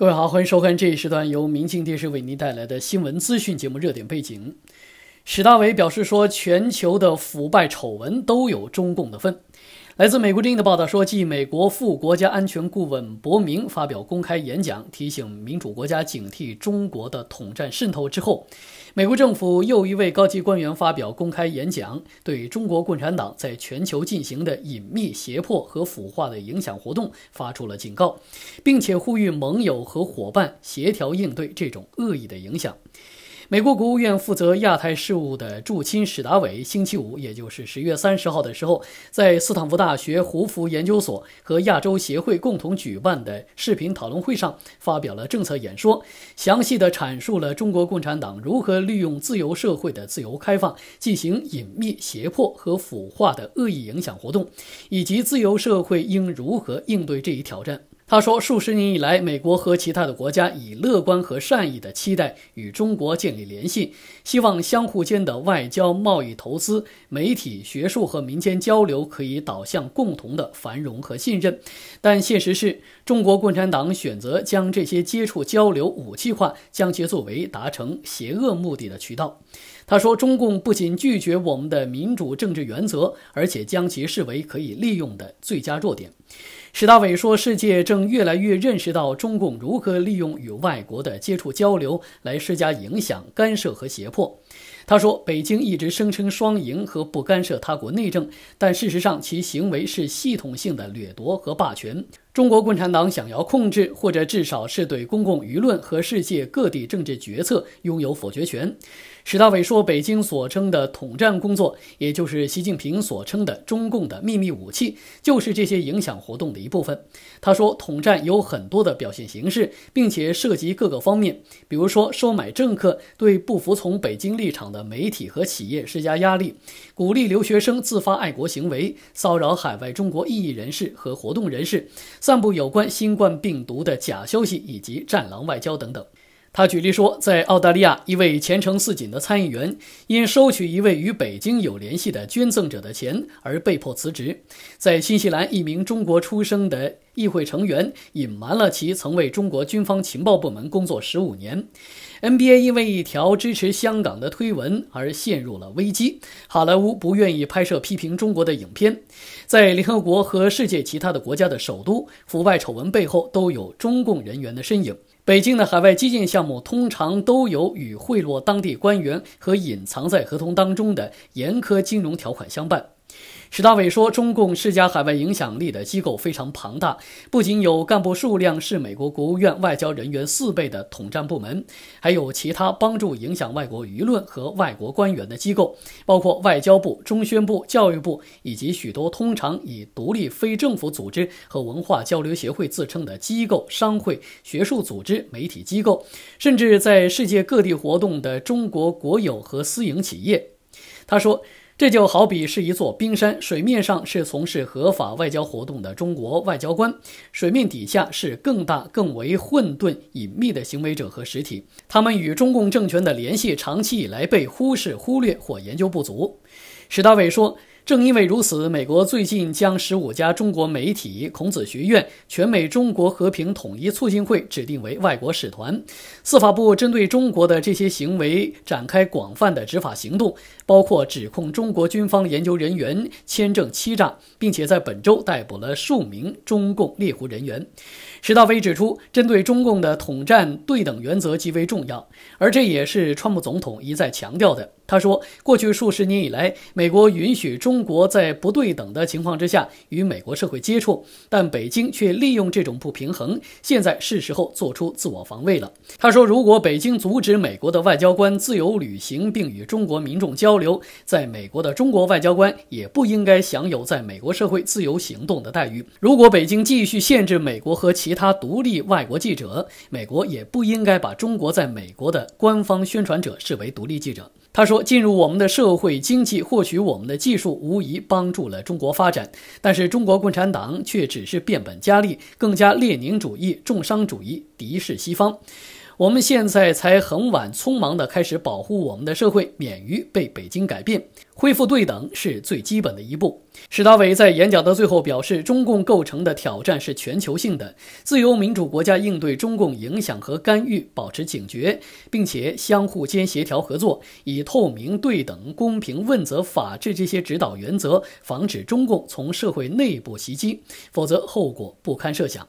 各位好，欢迎收看这一时段由明镜电视为您带来的新闻资讯节目热点背景。史大伟表示说，全球的腐败丑闻都有中共的份。来自美国之音的报道说，继美国副国家安全顾问伯明发表公开演讲，提醒民主国家警惕中国的统战渗透之后。美国政府又一位高级官员发表公开演讲，对中国共产党在全球进行的隐秘胁迫和腐化的影响活动发出了警告，并且呼吁盟友和伙伴协调应对这种恶意的影响。美国国务院负责亚太事务的驻亲史达伟，星期五，也就是十月三十号的时候，在斯坦福大学胡佛研究所和亚洲协会共同举办的视频讨论会上，发表了政策演说，详细的阐述了中国共产党如何利用自由社会的自由开放进行隐秘胁迫和腐化的恶意影响活动，以及自由社会应如何应对这一挑战。他说，数十年以来，美国和其他的国家以乐观和善意的期待与中国建立联系，希望相互间的外交、贸易、投资、媒体、学术和民间交流可以导向共同的繁荣和信任。但现实是中国共产党选择将这些接触交流武器化，将其作为达成邪恶目的的渠道。他说：“中共不仅拒绝我们的民主政治原则，而且将其视为可以利用的最佳弱点。”史大伟说：“世界正越来越认识到中共如何利用与外国的接触交流来施加影响、干涉和胁迫。”他说：“北京一直声称双赢和不干涉他国内政，但事实上其行为是系统性的掠夺和霸权。中国共产党想要控制，或者至少是对公共舆论和世界各地政治决策拥有否决权。”史大伟说：“北京所称的统战工作，也就是习近平所称的中共的秘密武器，就是这些影响活动的一部分。”他说：“统战有很多的表现形式，并且涉及各个方面，比如说收买政客，对不服从北京立场的媒体和企业施加压力，鼓励留学生自发爱国行为，骚扰海外中国异议人士和活动人士，散布有关新冠病毒的假消息，以及战狼外交等等。”他举例说，在澳大利亚，一位前程似锦的参议员因收取一位与北京有联系的捐赠者的钱而被迫辞职；在新西兰，一名中国出生的议会成员隐瞒了其曾为中国军方情报部门工作十五年；NBA 因为一条支持香港的推文而陷入了危机；好莱坞不愿意拍摄批评中国的影片；在联合国和世界其他的国家的首都，腐败丑闻背后都有中共人员的身影。北京的海外基建项目通常都有与贿赂当地官员和隐藏在合同当中的严苛金融条款相伴。史大伟说：“中共施加海外影响力的机构非常庞大，不仅有干部数量是美国国务院外交人员四倍的统战部门，还有其他帮助影响外国舆论和外国官员的机构，包括外交部、中宣部、教育部，以及许多通常以独立非政府组织和文化交流协会自称的机构、商会、学术组织、媒体机构，甚至在世界各地活动的中国国有和私营企业。”他说。这就好比是一座冰山，水面上是从事合法外交活动的中国外交官，水面底下是更大、更为混沌、隐秘的行为者和实体。他们与中共政权的联系，长期以来被忽视、忽略或研究不足。史大伟说。正因为如此，美国最近将十五家中国媒体、孔子学院、全美中国和平统一促进会指定为外国使团。司法部针对中国的这些行为展开广泛的执法行动，包括指控中国军方研究人员签证欺诈，并且在本周逮捕了数名中共猎狐人员。史大飞指出，针对中共的统战对等原则极为重要，而这也是川普总统一再强调的。他说，过去数十年以来，美国允许中国在不对等的情况之下与美国社会接触，但北京却利用这种不平衡。现在是时候做出自我防卫了。他说，如果北京阻止美国的外交官自由旅行并与中国民众交流，在美国的中国外交官也不应该享有在美国社会自由行动的待遇。如果北京继续限制美国和其他独立外国记者，美国也不应该把中国在美国的官方宣传者视为独立记者。他说。进入我们的社会经济，获取我们的技术，无疑帮助了中国发展。但是，中国共产党却只是变本加厉，更加列宁主义、重商主义，敌视西方。我们现在才很晚、匆忙地开始保护我们的社会，免于被北京改变。恢复对等是最基本的一步。史达伟在演讲的最后表示，中共构成的挑战是全球性的，自由民主国家应对中共影响和干预保持警觉，并且相互间协调合作，以透明、对等、公平、问责、法治这些指导原则，防止中共从社会内部袭击，否则后果不堪设想。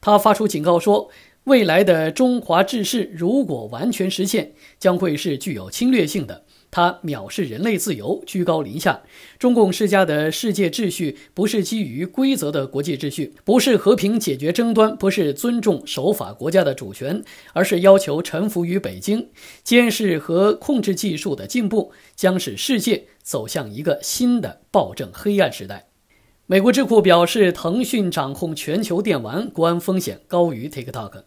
他发出警告说，未来的中华制式如果完全实现，将会是具有侵略性的。他藐视人类自由，居高临下。中共施加的世界秩序不是基于规则的国际秩序，不是和平解决争端，不是尊重守法国家的主权，而是要求臣服于北京，监视和控制技术的进步，将使世界走向一个新的暴政黑暗时代。美国智库表示，腾讯掌控全球电玩，国安风险高于 TikTok。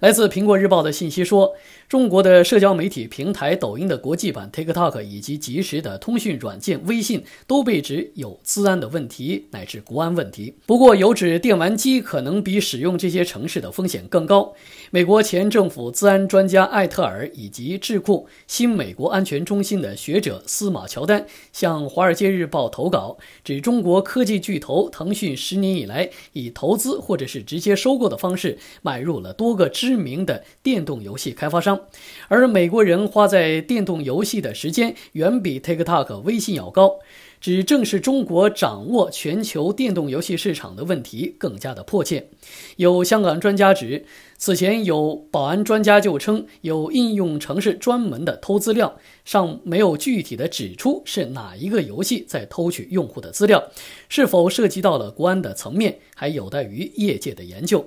来自《苹果日报》的信息说，中国的社交媒体平台抖音的国际版 TikTok 以及即时的通讯软件微信都被指有资安的问题，乃至国安问题。不过，有指电玩机可能比使用这些城市的风险更高。美国前政府资安专家艾特尔以及智库新美国安全中心的学者司马乔丹向《华尔街日报》投稿，指中国科技巨头腾讯十年以来，以投资或者是直接收购的方式，买入了多个智。知名的电动游戏开发商，而美国人花在电动游戏的时间远比 TikTok 微信要高，只正是中国掌握全球电动游戏市场的问题更加的迫切。有香港专家指，此前有保安专家就称有应用城市专门的偷资料，尚没有具体的指出是哪一个游戏在偷取用户的资料，是否涉及到了国安的层面，还有待于业界的研究。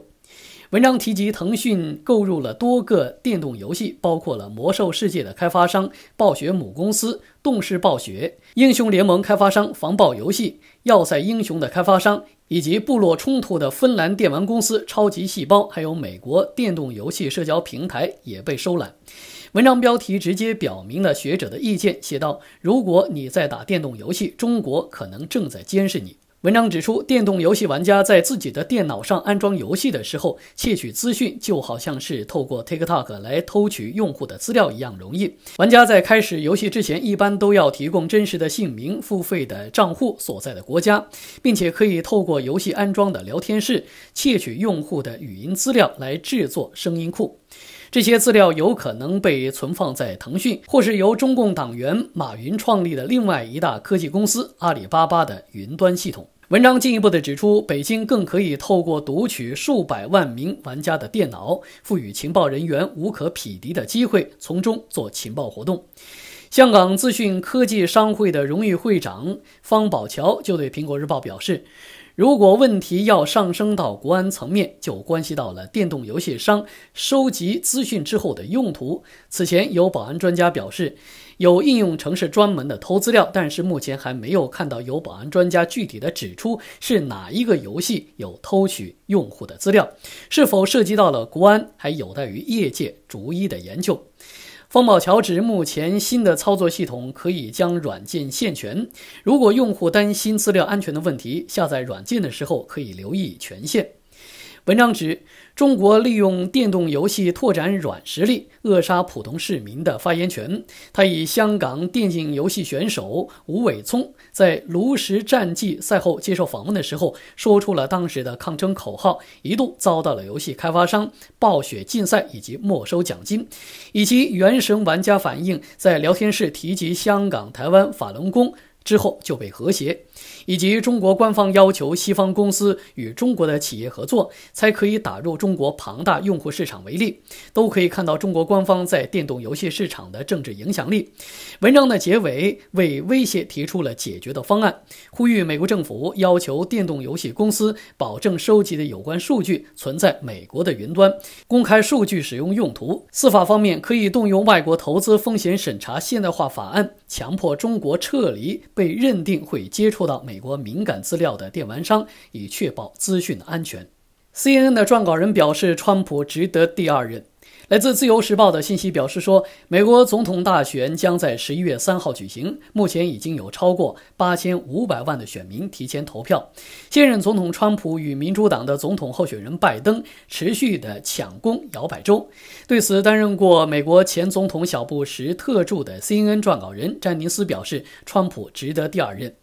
文章提及，腾讯购入了多个电动游戏，包括了《魔兽世界》的开发商暴雪母公司动视暴雪、《英雄联盟》开发商防暴游戏、《要塞英雄》的开发商以及《部落冲突》的芬兰电玩公司超级细胞，还有美国电动游戏社交平台也被收揽。文章标题直接表明了学者的意见，写道：“如果你在打电动游戏，中国可能正在监视你。”文章指出，电动游戏玩家在自己的电脑上安装游戏的时候，窃取资讯就好像是透过 TikTok 来偷取用户的资料一样容易。玩家在开始游戏之前，一般都要提供真实的姓名、付费的账户所在的国家，并且可以透过游戏安装的聊天室窃取用户的语音资料来制作声音库。这些资料有可能被存放在腾讯，或是由中共党员马云创立的另外一大科技公司阿里巴巴的云端系统。文章进一步的指出，北京更可以透过读取数百万名玩家的电脑，赋予情报人员无可匹敌的机会，从中做情报活动。香港资讯科技商会的荣誉会长方宝桥就对苹果日报表示。如果问题要上升到国安层面，就关系到了电动游戏商收集资讯之后的用途。此前有保安专家表示，有应用程式专门的偷资料，但是目前还没有看到有保安专家具体的指出是哪一个游戏有偷取用户的资料，是否涉及到了国安，还有待于业界逐一的研究。光宝乔治目前新的操作系统可以将软件限权，如果用户担心资料安全的问题，下载软件的时候可以留意权限。文章指，中国利用电动游戏拓展软实力，扼杀普通市民的发言权。他以香港电竞游戏选手吴伟聪在炉石战绩赛后接受访问的时候，说出了当时的抗争口号，一度遭到了游戏开发商暴雪禁赛以及没收奖金，以及原神玩家反映在聊天室提及香港、台湾、法轮功之后就被和谐。以及中国官方要求西方公司与中国的企业合作，才可以打入中国庞大用户市场为例，都可以看到中国官方在电动游戏市场的政治影响力。文章的结尾为威胁提出了解决的方案，呼吁美国政府要求电动游戏公司保证收集的有关数据存在美国的云端，公开数据使用用途。司法方面可以动用外国投资风险审查现代化法案，强迫中国撤离被认定会接触。到美国敏感资料的电玩商，以确保资讯安全。CNN 的撰稿人表示，川普值得第二任。来自《自由时报》的信息表示说，美国总统大选将在十一月三号举行，目前已经有超过八千五百万的选民提前投票。现任总统川普与民主党的总统候选人拜登持续的抢攻摇摆州。对此，担任过美国前总统小布什特助的 CNN 撰稿人詹尼斯表示，川普值得第二任。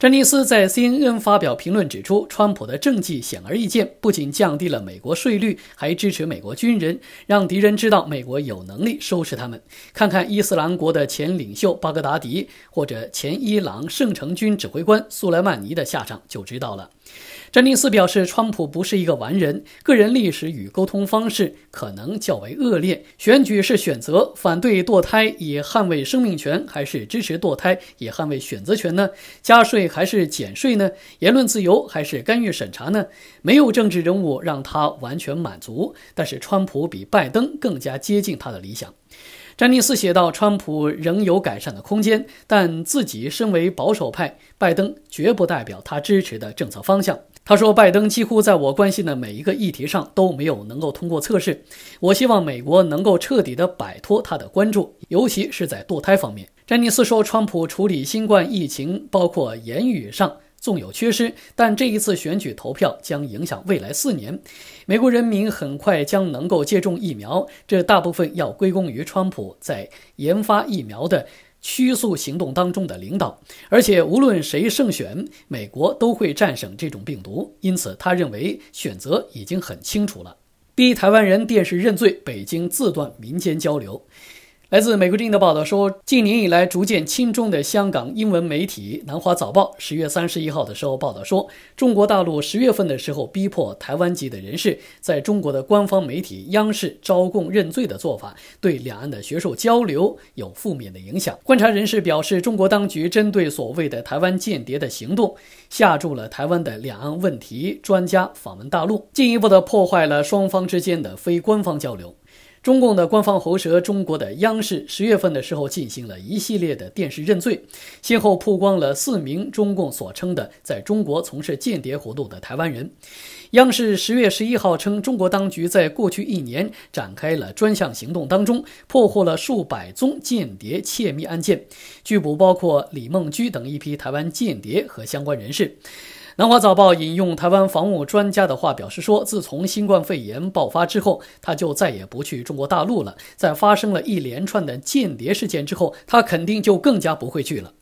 詹尼斯在 CNN 发表评论指出，川普的政绩显而易见，不仅降低了美国税率，还支持美国军人，让敌人知道美国有能力收拾他们。看看伊斯兰国的前领袖巴格达迪或者前伊朗圣城军指挥官苏莱曼尼的下场就知道了。詹尼斯表示，川普不是一个完人，个人历史与沟通方式可能较为恶劣。选举是选择反对堕胎以捍卫生命权，还是支持堕胎以捍卫选择权呢？加税。还是减税呢？言论自由还是干预审查呢？没有政治人物让他完全满足，但是川普比拜登更加接近他的理想。詹尼斯写道：“川普仍有改善的空间，但自己身为保守派，拜登绝不代表他支持的政策方向。”他说：“拜登几乎在我关心的每一个议题上都没有能够通过测试。我希望美国能够彻底的摆脱他的关注，尤其是在堕胎方面。”詹尼斯说：“川普处理新冠疫情，包括言语上。”纵有缺失，但这一次选举投票将影响未来四年。美国人民很快将能够接种疫苗，这大部分要归功于川普在研发疫苗的“驱速行动”当中的领导。而且，无论谁胜选，美国都会战胜这种病毒。因此，他认为选择已经很清楚了。逼台湾人电视认罪，北京自断民间交流。来自美国《之音的报道说，近年以来逐渐轻中的香港英文媒体《南华早报》十月三十一号的时候报道说，中国大陆十月份的时候逼迫台湾籍的人士在中国的官方媒体央视招供认罪的做法，对两岸的学术交流有负面的影响。观察人士表示，中国当局针对所谓的台湾间谍的行动，吓住了台湾的两岸问题专家访问大陆，进一步的破坏了双方之间的非官方交流。中共的官方喉舌中国的央视十月份的时候进行了一系列的电视认罪，先后曝光了四名中共所称的在中国从事间谍活动的台湾人。央视十月十一号称，中国当局在过去一年展开了专项行动当中，破获了数百宗间谍窃密案件，拘捕包括李梦驹等一批台湾间谍和相关人士。南华早报引用台湾防务专家的话表示说，自从新冠肺炎爆发之后，他就再也不去中国大陆了。在发生了一连串的间谍事件之后，他肯定就更加不会去了。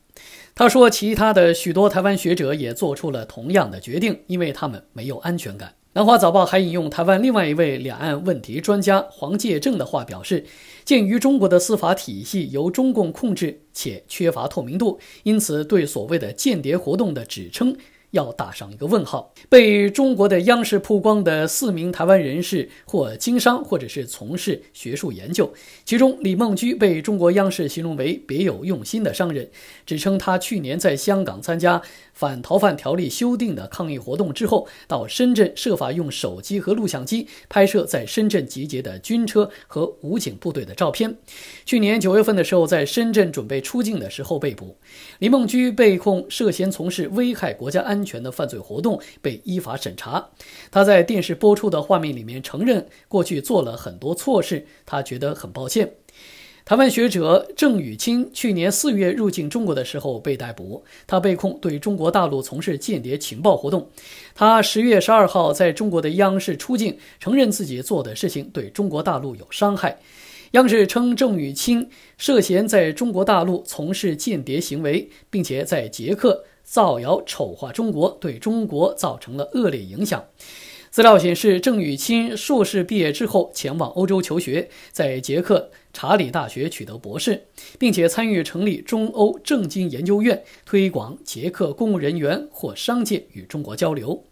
他说，其他的许多台湾学者也做出了同样的决定，因为他们没有安全感。南华早报还引用台湾另外一位两岸问题专家黄介正的话表示，鉴于中国的司法体系由中共控制且缺乏透明度，因此对所谓的间谍活动的指称。要打上一个问号。被中国的央视曝光的四名台湾人士，或经商，或者是从事学术研究。其中，李孟居被中国央视形容为别有用心的商人，指称他去年在香港参加反逃犯条例修订的抗议活动之后，到深圳设法用手机和录像机拍摄在深圳集结的军车和武警部队的照片。去年九月份的时候，在深圳准备出境的时候被捕。李孟居被控涉嫌从事危害国家安安全的犯罪活动被依法审查。他在电视播出的画面里面承认，过去做了很多错事，他觉得很抱歉。台湾学者郑宇清去年四月入境中国的时候被逮捕，他被控对中国大陆从事间谍情报活动。他十月十二号在中国的央视出境，承认自己做的事情对中国大陆有伤害。央视称郑宇清涉嫌在中国大陆从事间谍行为，并且在捷克。造谣丑化中国，对中国造成了恶劣影响。资料显示，郑宇钦硕士毕业之后前往欧洲求学，在捷克查理大学取得博士，并且参与成立中欧政经研究院，推广捷克公务人员或商界与中国交流。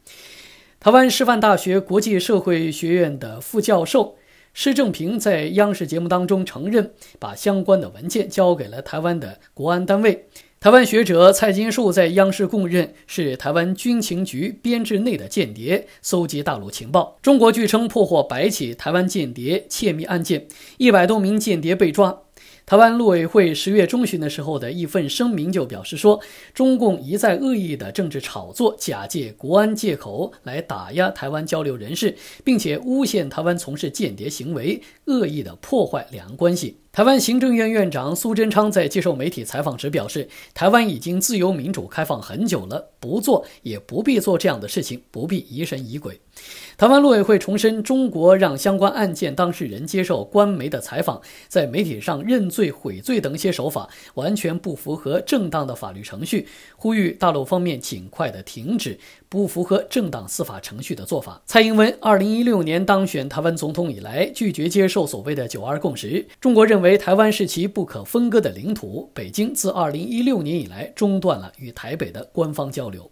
台湾师范大学国际社会学院的副教授施正平在央视节目当中承认，把相关的文件交给了台湾的国安单位。台湾学者蔡金树在央视供认是台湾军情局编制内的间谍，搜集大陆情报。中国据称破获百起台湾间谍窃密案件，一百多名间谍被抓。台湾陆委会十月中旬的时候的一份声明就表示说，中共一再恶意的政治炒作，假借国安借口来打压台湾交流人士，并且诬陷台湾从事间谍行为，恶意的破坏两岸关系。台湾行政院院长苏贞昌在接受媒体采访时表示，台湾已经自由、民主、开放很久了，不做也不必做这样的事情，不必疑神疑鬼。台湾陆委会重申，中国让相关案件当事人接受官媒的采访，在媒体上认罪悔罪等一些手法，完全不符合正当的法律程序，呼吁大陆方面尽快的停止不符合正当司法程序的做法。蔡英文二零一六年当选台湾总统以来，拒绝接受所谓的“九二共识”。中国认为台湾是其不可分割的领土，北京自二零一六年以来中断了与台北的官方交流。